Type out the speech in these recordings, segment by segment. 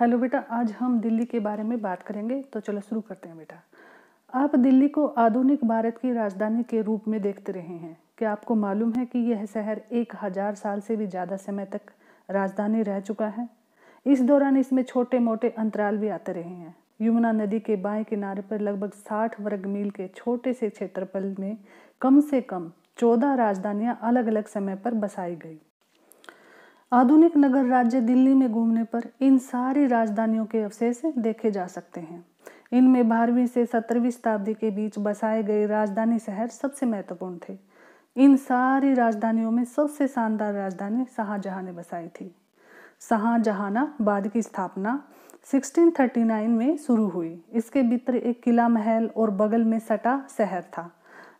hello बेटा आज हम दिल्ली के बारे में बात करेंगे तो चलो शुरू करते हैं बेटा आप दिल्ली को आधुनिक भारत की राजधानी के रूप में देखते रहे हैं क्या आपको मालूम है कि यह शहर एक हज़ार साल से भी ज़्यादा समय तक राजधानी रह चुका है इस दौरान इसमें छोटे मोटे अंतराल भी आते रहे हैं यमुना नदी के बाएं किनारे पर लगभग साठ वर्ग मील के छोटे से क्षेत्रफल में कम से कम चौदह राजधानियां अलग अलग समय पर बसाई गई आधुनिक नगर राज्य दिल्ली में घूमने पर इन सारी राजधानियों के अवशेष देखे जा सकते हैं इनमें बारहवीं से सत्रहवीं शताब्दी के बीच बसाए गए राजधानी शहर सबसे महत्वपूर्ण थे इन सारी राजधानियों में सबसे शानदार राजधानी शाहजहां ने बसाई थी शाहजहानाबाद की स्थापना 1639 में शुरू हुई इसके भीतर एक किला महल और बगल में सटा शहर था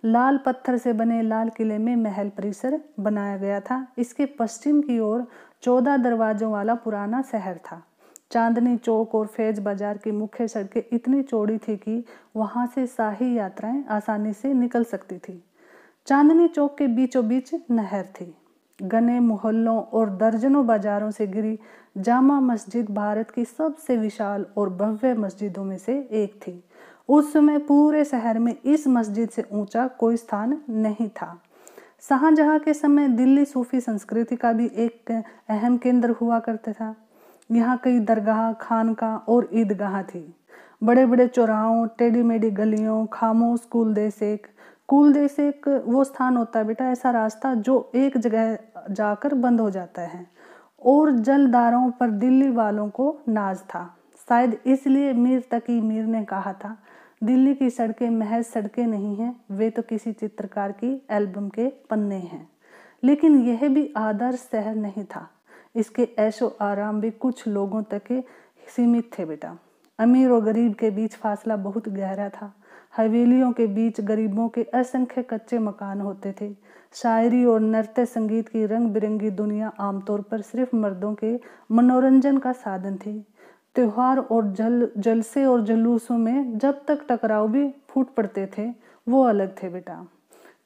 लाल पत्थर से बने लाल किले में महल परिसर बनाया गया था इसके पश्चिम की ओर चौदह दरवाजों वाला पुराना शहर था चांदनी चौक और फैज बाजार की मुख्य सड़कें इतनी चौड़ी थी कि वहां से शाही यात्राएं आसानी से निकल सकती थी चांदनी चौक के बीचों बीच नहर थी गने मोहल्लों और दर्जनों बाजारों से गिरी जामा मस्जिद भारत की सबसे विशाल और भव्य मस्जिदों में से एक थी उस समय पूरे शहर में इस मस्जिद से ऊंचा कोई स्थान नहीं था शाहजहाँ के समय दिल्ली सूफी संस्कृति का भी एक अहम केंद्र हुआ करता था यहाँ कई दरगाह खानका और ईदगाह थी बड़े बड़े चौराहों टेढ़ी मेढ़ी गलियों खामोश कुलदेश एक कुलदेश एक वो स्थान होता है बेटा ऐसा रास्ता जो एक जगह जाकर बंद हो जाता है और जलदारों पर दिल्ली वालों को नाज था शायद इसलिए मीर तकी मीर ने कहा था दिल्ली की सड़कें महज सड़कें नहीं हैं वे तो किसी चित्रकार की एल्बम के पन्ने हैं लेकिन यह भी आदर्श शहर नहीं था इसके ऐशो आराम भी कुछ लोगों तक सीमित थे बेटा अमीर और गरीब के बीच फासला बहुत गहरा था हवेलियों के बीच गरीबों के असंख्य कच्चे मकान होते थे शायरी और नृत्य संगीत की रंग बिरंगी दुनिया आमतौर पर सिर्फ मर्दों के मनोरंजन का साधन थी त्यौहार और जल जलसे और जलूसों में जब तक टकराव भी फूट पड़ते थे वो अलग थे बेटा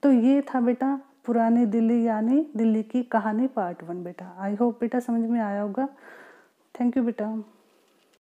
तो ये था बेटा पुरानी दिल्ली यानी दिल्ली की कहानी पार्ट वन बेटा आई होप बेटा समझ में आया होगा थैंक यू बेटा